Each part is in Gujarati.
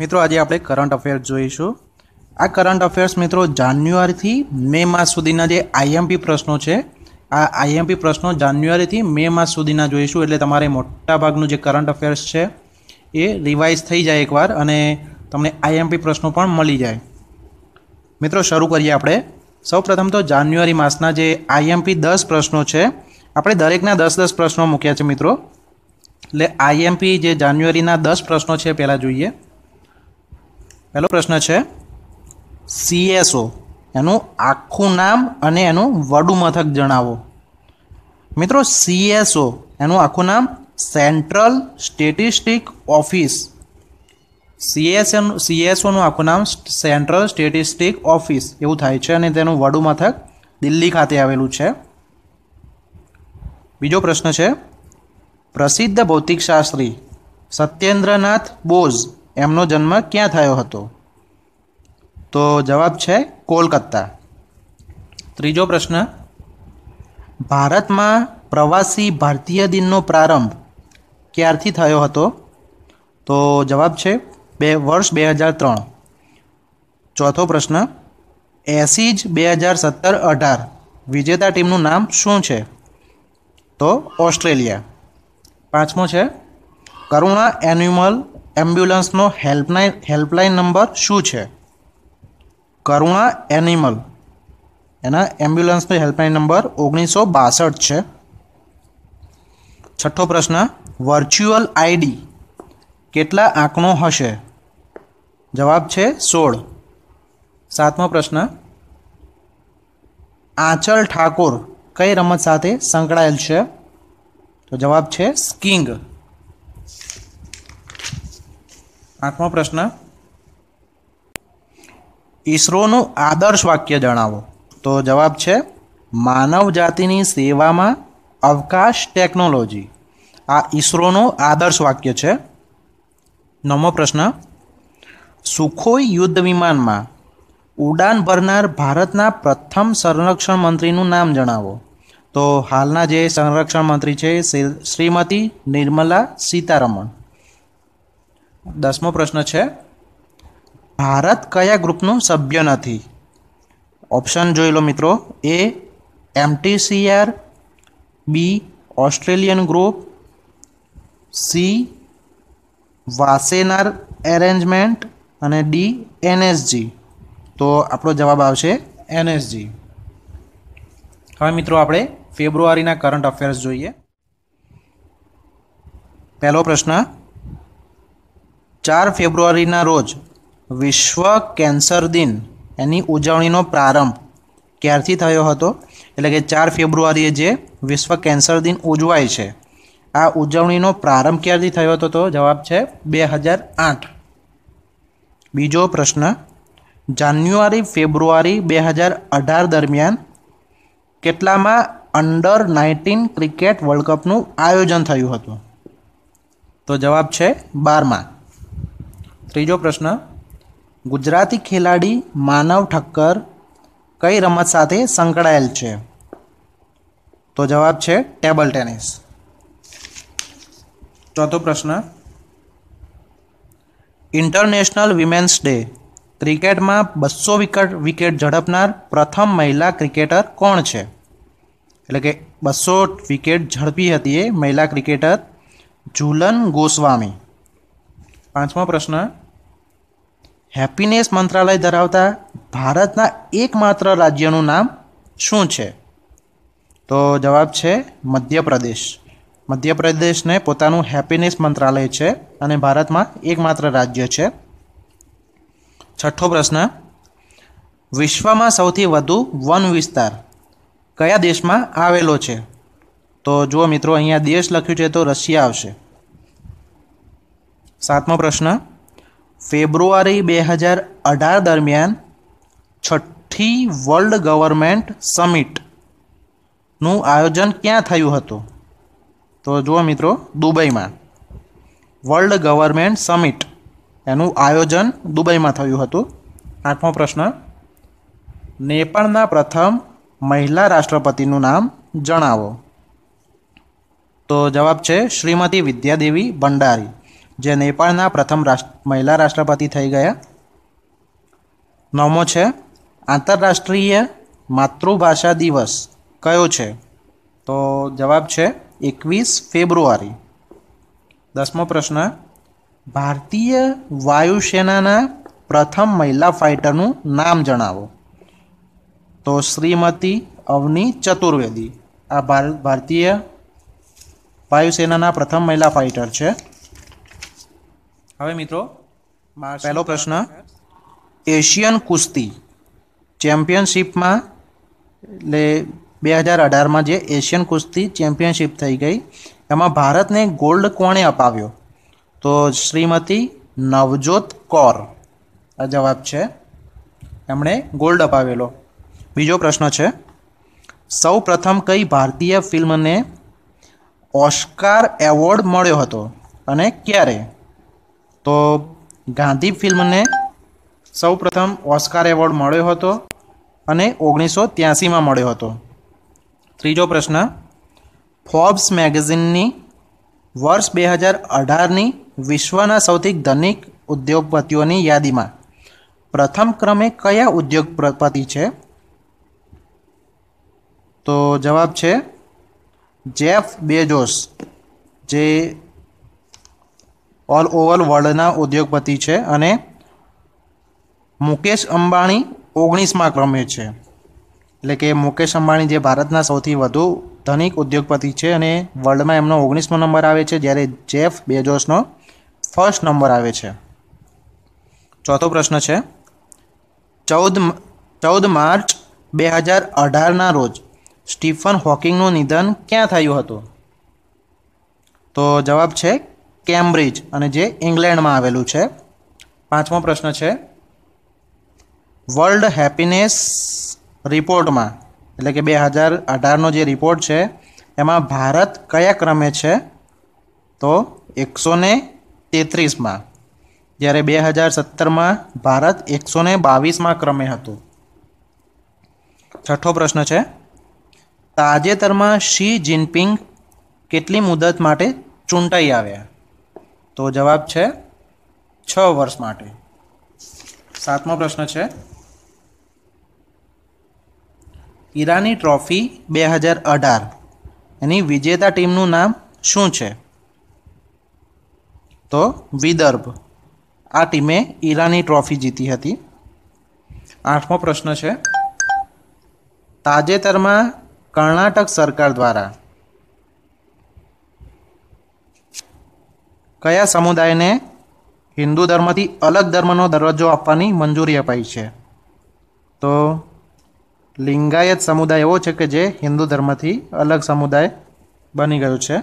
મિત્રો આજે આપણે કરંટ અફેર્સ જોઈશું આ કરંટ અફેર્સ મિત્રો જાન્યુઆરીથી મે માસ સુધીના જે આઈએમપી પ્રશ્નો છે આ આઈએમપી પ્રશ્નો જાન્યુઆરીથી મે માસ સુધીના જોઈશું એટલે તમારે મોટાભાગનું જે કરંટ અફેર્સ છે એ રિવાઇઝ થઈ જાય એકવાર અને તમને આઈએમપી પ્રશ્નો પણ મળી જાય મિત્રો શરૂ કરીએ આપણે સૌપ્રથમ તો જાન્યુઆરી માસના જે આઈએમપી દસ પ્રશ્નો છે આપણે દરેકના દસ દસ પ્રશ્નો મૂક્યા છે મિત્રો એટલે આઈએમપી જે જાન્યુઆરીના દસ પ્રશ્નો છે પહેલાં જોઈએ પહેલો પ્રશ્ન છે સીએસઓ એનું આખું નામ અને એનું વડુ મથક જણાવો મિત્રો સીએસઓ એનું આખું નામ સેન્ટ્રલ સ્ટેટિસ્ટિક ઓફિસ સીએસએન સીએસઓનું આખું નામ સેન્ટ્રલ સ્ટેટિસ્ટિક ઓફિસ એવું થાય છે અને તેનું વડુ મથક દિલ્હી ખાતે આવેલું છે બીજો પ્રશ્ન છે પ્રસિદ્ધ ભૌતિકશાસ્ત્રી સત્યેન્દ્રનાથ બોઝ એમનો જન્મ ક્યાં થયો હતો તો જવાબ છે કોલકાતા ત્રીજો પ્રશ્ન ભારતમાં પ્રવાસી ભારતીય દિનનો પ્રારંભ ક્યારથી થયો હતો તો જવાબ છે બે વર્ષ બે હજાર ત્રણ ચોથો પ્રશ્ન એસી જ બે હજાર સત્તર અઢાર વિજેતા ટીમનું નામ શું છે તો ઓસ્ટ્રેલિયા પાંચમો છે કરુણા એન્યુમલ એમ્બ્યુલન્સનો હેલ્પલાઇન હેલ્પલાઇન નંબર શું છે કરુણા એનિમલ એના એમ્બ્યુલન્સનો હેલ્પલાઇન નંબર ઓગણીસો બાસઠ છે છઠ્ઠો પ્રશ્ન વર્ચ્યુઅલ આઈડી કેટલા આંકનો હશે જવાબ છે સોળ સાતમો પ્રશ્ન આંચલ ઠાકોર કઈ રમત સાથે સંકળાયેલ છે તો જવાબ છે સ્કિંગ આઠમો પ્રશ્ન ઈસરોનું આદર્શ વાક્ય જણાવો તો જવાબ છે માનવ જાતિની સેવામાં અવકાશ ટેકનોલોજી આ ઈસરોનું આદર્શ વાક્ય છે નવમો પ્રશ્ન સુખોઈ યુદ્ધ વિમાનમાં ઉડાન ભરનાર ભારતના પ્રથમ સંરક્ષણ મંત્રીનું નામ જણાવો તો હાલના જે સંરક્ષણ મંત્રી છે શ્રીમતી નિર્મલા સીતારમણ દસમો પ્રશ્ન છે ભારત કયા ગ્રુપનું સભ્ય નથી ઓપ્શન જોઈ લો મિત્રો A MTCR B Australian group C Wassenaar arrangement અને ડી એનએસજી તો આપણો જવાબ આવશે એનએસજી હવે મિત્રો આપણે ફેબ્રુઆરીના કરંટ અફેર્સ જોઈએ પહેલો પ્રશ્ન ચાર ફેબ્રુઆરીના રોજ વિશ્વ કેન્સર દિન એની ઉજવણીનો પ્રારંભ ક્યારથી થયો હતો એટલે કે ચાર ફેબ્રુઆરીએ જે વિશ્વ કેન્સર દિન ઉજવાય છે આ ઉજવણીનો પ્રારંભ ક્યારથી થયો હતો તો જવાબ છે બે હજાર આઠ બીજો પ્રશ્ન જાન્યુઆરી ફેબ્રુઆરી બે હજાર અઢાર દરમિયાન કેટલામાં અંડર નાઇન્ટીન ક્રિકેટ વર્લ્ડ કપનું આયોજન થયું હતું તો જવાબ છે બારમાં ત્રીજો પ્રશ્ન ગુજરાતી ખેલાડી માનવ ઠક્કર કઈ રમત સાથે સંકળાયેલ છે તો જવાબ છે ટેબલ ટેનિસ ચોથો પ્રશ્ન ઇન્ટરનેશનલ વિમેન્સ ડે ક્રિકેટમાં બસો વિકેટ વિકેટ ઝડપનાર પ્રથમ મહિલા ક્રિકેટર કોણ છે એટલે કે બસો વિકેટ ઝડપી હતી એ મહિલા ક્રિકેટર ઝુલન ગોસ્વામી પાંચમો પ્રશ્ન હેપીનેસ મંત્રાલય ધરાવતા ભારતના એકમાત્ર રાજ્યનું નામ શું છે તો જવાબ છે મધ્યપ્રદેશ મધ્યપ્રદેશને પોતાનું હેપીનેસ મંત્રાલય છે અને ભારતમાં એકમાત્ર રાજ્ય છે છઠ્ઠો પ્રશ્ન વિશ્વમાં સૌથી વધુ વન વિસ્તાર કયા દેશમાં આવેલો છે તો જુઓ મિત્રો અહીંયા દેશ લખ્યું છે તો રશિયા આવશે સાતમો પ્રશ્ન ફેબ્રુઆરી બે હજાર અઢાર દરમિયાન છઠ્ઠી વર્લ્ડ ગવર્મેન્ટ સમિટનું આયોજન ક્યાં થયું હતું તો જુઓ મિત્રો દુબઈમાં વર્લ્ડ ગવર્મેન્ટ સમિટ એનું આયોજન દુબઈમાં થયું હતું આઠમો પ્રશ્ન નેપાળના પ્રથમ મહિલા રાષ્ટ્રપતિનું નામ જણાવો તો જવાબ છે શ્રીમતી વિદ્યાદેવી ભંડારી જે નેપાળના પ્રથમ મહિલા રાષ્ટ્રપતિ થઈ ગયા નવમો છે આંતરરાષ્ટ્રીય માતૃભાષા દિવસ કયો છે તો જવાબ છે એકવીસ ફેબ્રુઆરી દસમો પ્રશ્ન ભારતીય વાયુસેનાના પ્રથમ મહિલા ફાઇટરનું નામ જણાવો તો શ્રીમતી અવની ચતુર્વેદી આ ભારતીય વાયુસેનાના પ્રથમ મહિલા ફાઇટર છે હવે મિત્રો પહેલો પ્રશ્ન એશિયન કુસ્તી ચેમ્પિયનશિપમાં એટલે બે હજાર અઢારમાં જે એશિયન કુસ્તી ચેમ્પિયનશિપ થઈ ગઈ એમાં ભારતને ગોલ્ડ કોણે અપાવ્યો તો શ્રીમતી નવજોત કૌર આ જવાબ છે એમણે ગોલ્ડ અપાવેલો બીજો પ્રશ્ન છે સૌ પ્રથમ કઈ ભારતીય ફિલ્મને ઓસ્કાર એવોર્ડ મળ્યો હતો અને ક્યારે તો ગાંધી ફિલ્મને સૌપ્રથમ ઓસ્કાર એવોર્ડ મળ્યો હતો અને ઓગણીસો ત્યાસીમાં મળ્યો હતો ત્રીજો પ્રશ્ન ફોર્બ્સ મેગેઝિનની વર્ષ બે હજાર અઢારની વિશ્વના સૌથી ધનિક ઉદ્યોગપતિઓની યાદીમાં પ્રથમ ક્રમે કયા ઉદ્યોગપતિ છે તો જવાબ છે જેફ બેજોસ જે ઓલ ઓવર વર્લ્ડના ઉદ્યોગપતિ છે અને મુકેશ અંબાણી ઓગણીસમાં ક્રમે છે એટલે કે મુકેશ અંબાણી જે ભારતના સૌથી વધુ ધનિક ઉદ્યોગપતિ છે અને વર્લ્ડમાં એમનો ઓગણીસમો નંબર આવે છે જ્યારે જેફ બેજોસનો ફર્સ્ટ નંબર આવે છે ચોથો પ્રશ્ન છે ચૌદ ચૌદ માર્ચ બે હજાર અઢારના રોજ સ્ટીફન હોકિંગનું નિધન ક્યાં થયું હતું તો જવાબ છે કેમ્બ્રિજ અને જે ઇંગ્લેન્ડમાં આવેલું છે પાંચમો પ્રશ્ન છે વર્લ્ડ હેપીનેસ રિપોર્ટમાં એટલે કે બે હજાર અઢારનો જે રિપોર્ટ છે એમાં ભારત કયા ક્રમે છે તો એકસો ને તેત્રીસમાં જ્યારે બે હજાર સત્તરમાં ભારત એકસો ને બાવીસમાં ક્રમે હતું છઠ્ઠો પ્રશ્ન છે તાજેતરમાં શી જિનપિંગ કેટલી મુદત માટે ચૂંટાઈ આવ્યા તો જવાબ છે છ વર્ષ માટે સાતમો પ્રશ્ન છે ઈરાની ટ્રોફી બે હજાર અઢાર એની વિજેતા ટીમનું નામ શું છે તો વિદર્ભ આ ટીમે ઈરાની ટ્રોફી જીતી હતી આઠમો પ્રશ્ન છે તાજેતરમાં કર્ણાટક સરકાર દ્વારા કયા સમુદાયને હિન્દુ ધર્મથી અલગ ધર્મનો દરજ્જો આપવાની મંજૂરી અપાઈ છે તો લિંગાયત સમુદાય એવો છે કે જે હિન્દુ ધર્મથી અલગ સમુદાય બની ગયો છે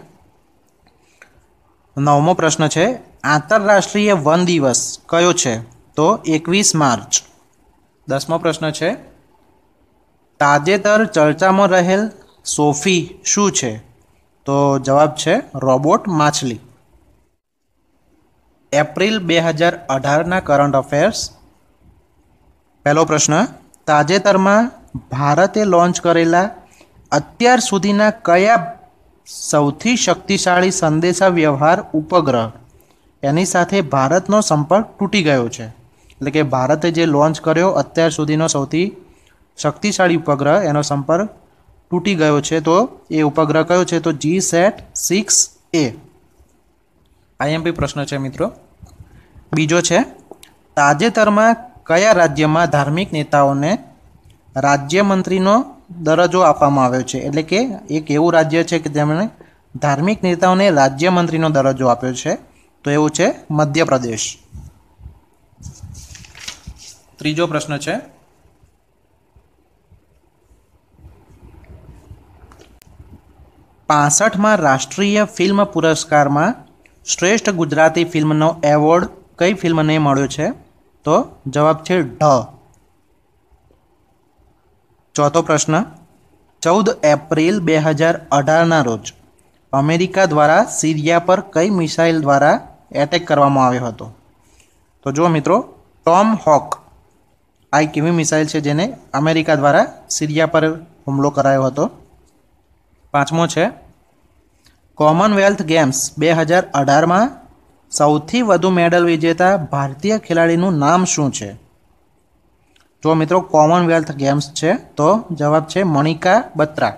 નવમો પ્રશ્ન છે આંતરરાષ્ટ્રીય વન દિવસ કયો છે તો એકવીસ માર્ચ દસમો પ્રશ્ન છે તાજેતર ચર્ચામાં રહેલ સોફી શું છે તો જવાબ છે રોબોટ માછલી એપ્રિલ બે હજાર અઢારના કરંટ અફેર્સ પહેલો પ્રશ્ન તાજેતરમાં ભારતે લોન્ચ કરેલા અત્યાર સુધીના કયા સૌથી શક્તિશાળી સંદેશા વ્યવહાર ઉપગ્રહ એની સાથે ભારતનો સંપર્ક તૂટી ગયો છે એટલે કે ભારતે જે લોન્ચ કર્યો અત્યાર સુધીનો સૌથી શક્તિશાળી ઉપગ્રહ એનો સંપર્ક તૂટી ગયો છે તો એ ઉપગ્રહ કયો છે તો G sat six A IMP પ્રશ્ન છે મિત્રો બીજો છે તાજેતરમાં કયા રાજ્યમાં ધાર્મિક નેતાઓને રાજ્યમંત્રીનો દરજ્જો આપવામાં આવ્યો છે એટલે કે એક એવું રાજ્ય છે કે જેમણે ધાર્મિક નેતાઓને રાજ્યમંત્રીનો દરજ્જો આપ્યો છે તો એવું છે મધ્યપ્રદેશ ત્રીજો પ્રશ્ન છે પાસઠમાં રાષ્ટ્રીય ફિલ્મ પુરસ્કારમાં શ્રેષ્ઠ ગુજરાતી ફિલ્મનો એવોર્ડ કઈ ફિલ્મને મળ્યો છે તો જવાબ છે ઢ ચોથો પ્રશ્ન ચૌદ એપ્રિલ બે હજાર અઢારના રોજ અમેરિકા દ્વારા સિરિયા પર કઈ મિસાઇલ દ્વારા એટેક કરવામાં આવ્યો હતો તો જુઓ મિત્રો ટોમ હોક આ એક કેવી મિસાઇલ છે જેને અમેરિકા દ્વારા સિરિયા પર હુમલો કરાયો હતો પાંચમો છે કોમનવેલ્થ ગેમ્સ બે હજાર અઢારમાં સૌથી વધુ મેડલ વિજેતા ભારતીય ખેલાડીનું નામ શું છે જો મિત્રો કોમનવેલ્થ ગેમ્સ છે તો જવાબ છે મણિકા બત્રા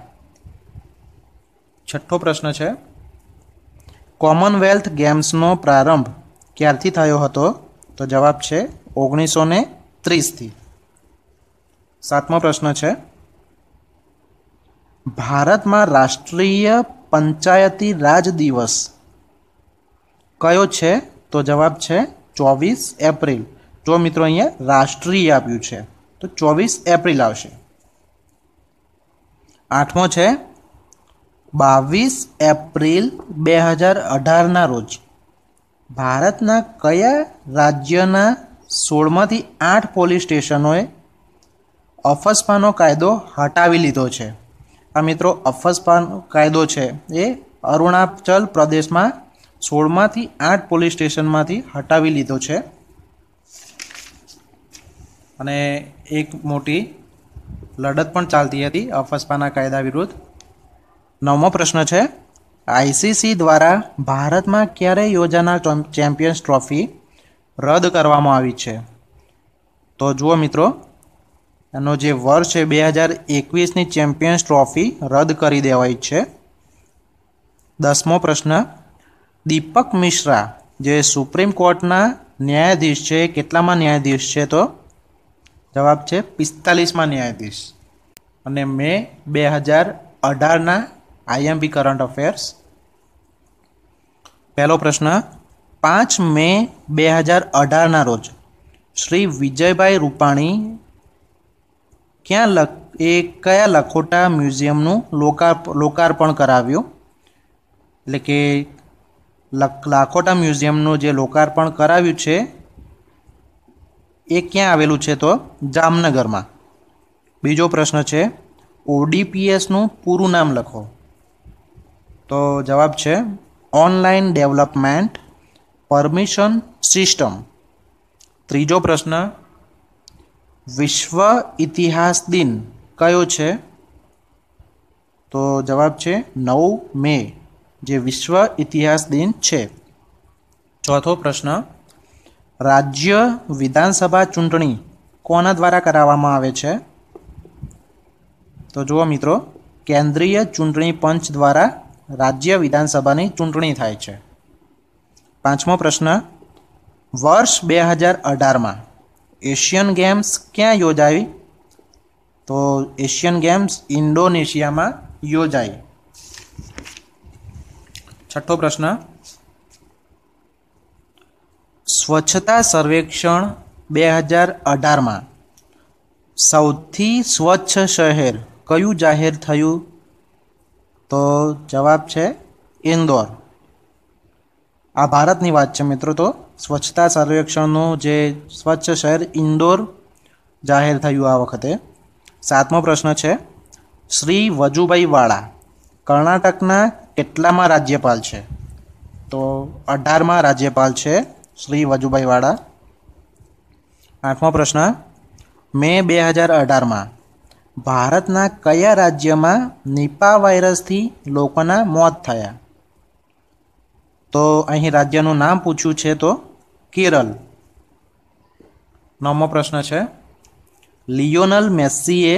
છઠ્ઠો પ્રશ્ન છે કોમનવેલ્થ ગેમ્સનો પ્રારંભ ક્યારથી થયો હતો તો જવાબ છે ઓગણીસો ને ત્રીસથી સાતમો પ્રશ્ન છે ભારતમાં રાષ્ટ્રીય પંચાયતી રાજ દિવસ કયો છે તો જવાબ છે ચોવીસ એપ્રિલ જો મિત્રો અહીંયા રાષ્ટ્રીય આપ્યું છે તો ચોવીસ એપ્રિલ આવશે આઠમો છે બાવીસ એપ્રિલ બે હજાર અઢારના રોજ ભારતના કયા રાજ્યના સોળમાંથી આઠ પોલીસ સ્ટેશનોએ અફસપાનો કાયદો હટાવી લીધો છે આ મિત્રો અફસપાનો કાયદો છે એ અરુણાચલ પ્રદેશમાં સોળમાંથી આઠ પોલીસ સ્ટેશનમાંથી હટાવી લીધો છે અને એક મોટી લડત પણ ચાલતી હતી અફસપાના કાયદા વિરુદ્ધ નવમો પ્રશ્ન છે આઈસીસી દ્વારા ભારતમાં ક્યારે યોજાનાર ચેમ્પિયન્સ ટ્રોફી રદ કરવામાં આવી છે તો જુઓ મિત્રો એનો જે વર્ષ છે બે હજાર એકવીસની ચેમ્પિયન્સ ટ્રોફી રદ કરી દેવાઈ છે દસમો પ્રશ્ન દીપક મિશ્રા જે સુપ્રીમ કોર્ટના ન્યાયાધીશ છે કેટલામાં ન્યાયાધીશ છે તો જવાબ છે પિસ્તાલીસમાં ન્યાયાધીશ અને મે બે હજાર અઢારના આઈએમપી કરંટ અફેર્સ પહેલો પ્રશ્ન પાંચ મે બે હજાર અઢારના રોજ શ્રી વિજયભાઈ રૂપાણી ક્યાં લખ એ કયા લખોટા મ્યુઝિયમનું લોકાર લોકાર્પણ કરાવ્યું એટલે કે લાખોટા મ્યુઝિયમનું જે લોકાર્પણ કરાવ્યું છે એ ક્યાં આવેલું છે તો જામનગરમાં બીજો પ્રશ્ન છે ઓડીપીએસનું પૂરું નામ લખો તો જવાબ છે ઓનલાઈન ડેવલપમેન્ટ પરમિશન સિસ્ટમ ત્રીજો પ્રશ્ન વિશ્વ ઇતિહાસ દિન કયો છે તો જવાબ છે નવ મે જે વિશ્વ ઇતિહાસ દિન છે ચોથો પ્રશ્ન રાજ્ય વિધાનસભા ચૂંટણી કોના દ્વારા કરાવવામાં આવે છે તો જુઓ મિત્રો કેન્દ્રીય ચૂંટણી પંચ દ્વારા રાજ્ય વિધાનસભાની ચૂંટણી થાય છે પાંચમો પ્રશ્ન વર્ષ બે હજાર અઢારમાં એશિયન ગેમ્સ ક્યાં યોજાઈ તો એશિયન ગેમ્સ ઇન્ડોનેશિયામાં યોજાઈ છઠ્ઠો પ્રશ્ન સ્વચ્છતા સર્વેક્ષણ બે હજાર અઢારમાં સૌથી સ્વચ્છ શહેર કયું જાહેર થયું તો જવાબ છે ઇન્દોર આ ભારતની વાત છે મિત્રો તો સ્વચ્છતા સર્વેક્ષણનું જે સ્વચ્છ શહેર ઇન્દોર જાહેર થયું આ વખતે સાતમો પ્રશ્ન છે શ્રી વજુભાઈ વાળા કર્ણાટકના કેટલામાં રાજ્યપાલ છે તો અઢારમાં રાજ્યપાલ છે શ્રી વજુભાઈ વાળા આઠમો પ્રશ્ન મે બે હજાર અઢારમાં ભારતના કયા રાજ્યમાં નિપા વાયરસથી લોકોના મોત થયા તો અહીં રાજ્યનું નામ પૂછ્યું છે તો કેરળ નવમો પ્રશ્ન છે લિયોનલ મેસ્સીએ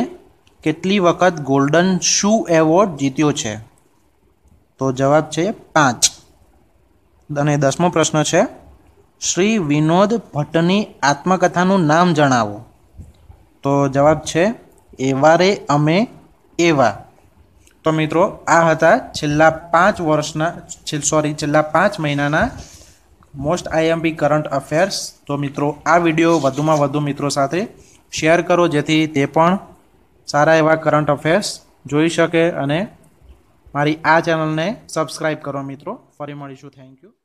કેટલી વખત ગોલ્ડન શૂ એવોર્ડ જીત્યો છે તો જવાબ છે પાંચ અને દસમો પ્રશ્ન છે શ્રી વિનોદ ભટ્ટની આત્મકથાનું નામ જણાવો તો જવાબ છે એવા રે અમે એવા તો મિત્રો આ હતા છેલ્લા પાંચ વર્ષના સોરી છેલ્લા પાંચ મહિનાના મોસ્ટ આઈએમપી કરંટ અફેર્સ તો મિત્રો આ વિડીયો વધુમાં વધુ મિત્રો સાથે શેર કરો જેથી તે પણ સારા એવા કરંટ અફેર્સ જોઈ શકે અને મારી આ ચેનલને સબસ્ક્રાઈબ કરો મિત્રો ફરી મળીશું થેન્ક યુ